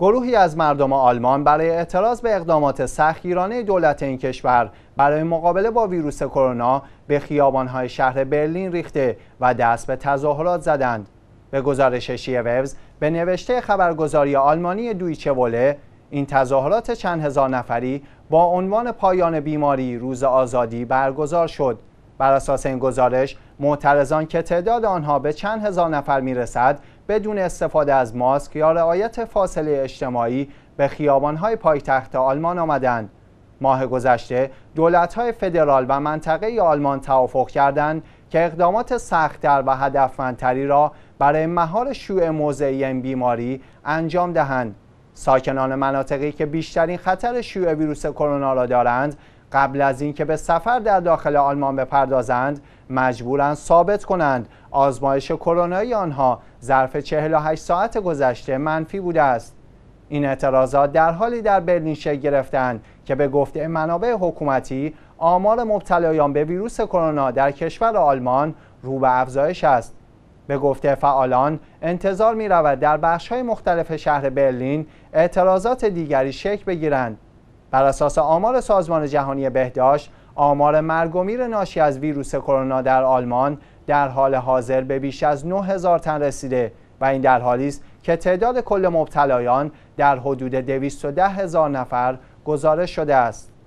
گروهی از مردم آلمان برای اعتراض به اقدامات سختگیرانه دولت این کشور برای مقابله با ویروس کرونا به خیابانهای شهر برلین ریخته و دست به تظاهرات زدند. به گزارش شیوز به نوشته خبرگزاری آلمانی دویچه وله این تظاهرات چند هزار نفری با عنوان پایان بیماری روز آزادی برگزار شد. بر اساس این گزارش معترضان که تعداد آنها به چند هزار نفر میرسد بدون استفاده از ماسک یا رعایت فاصله اجتماعی به خیابانهای پایتخت آلمان آمدند. ماه گذشته دولت‌های فدرال و منطقه آلمان توافق کردند که اقدامات سختتر و هدفمندتری را برای مهار شیوع موضع این بیماری انجام دهند. ساکنان مناطقی که بیشترین خطر شیوع ویروس کرونا را دارند قبل از اینکه به سفر در داخل آلمان بپردازند مجبورن ثابت کنند آزمایش کرونایی آنها ظرف 48 ساعت گذشته منفی بوده است این اعتراضات در حالی در برلین شکل گرفتند که به گفته منابع حکومتی آمار مبتلایان به ویروس کرونا در کشور آلمان رو به افزایش است به گفته فعالان انتظار می رود در بخش های مختلف شهر برلین اعتراضات دیگری شکل بگیرند بر اساس آمار سازمان جهانی بهداشت آمار مرگ و میر ناشی از ویروس کرونا در آلمان در حال حاضر به بیش از 9000 تن رسیده و این در حالی است که تعداد کل مبتلایان در حدود 210 هزار نفر گزارش شده است.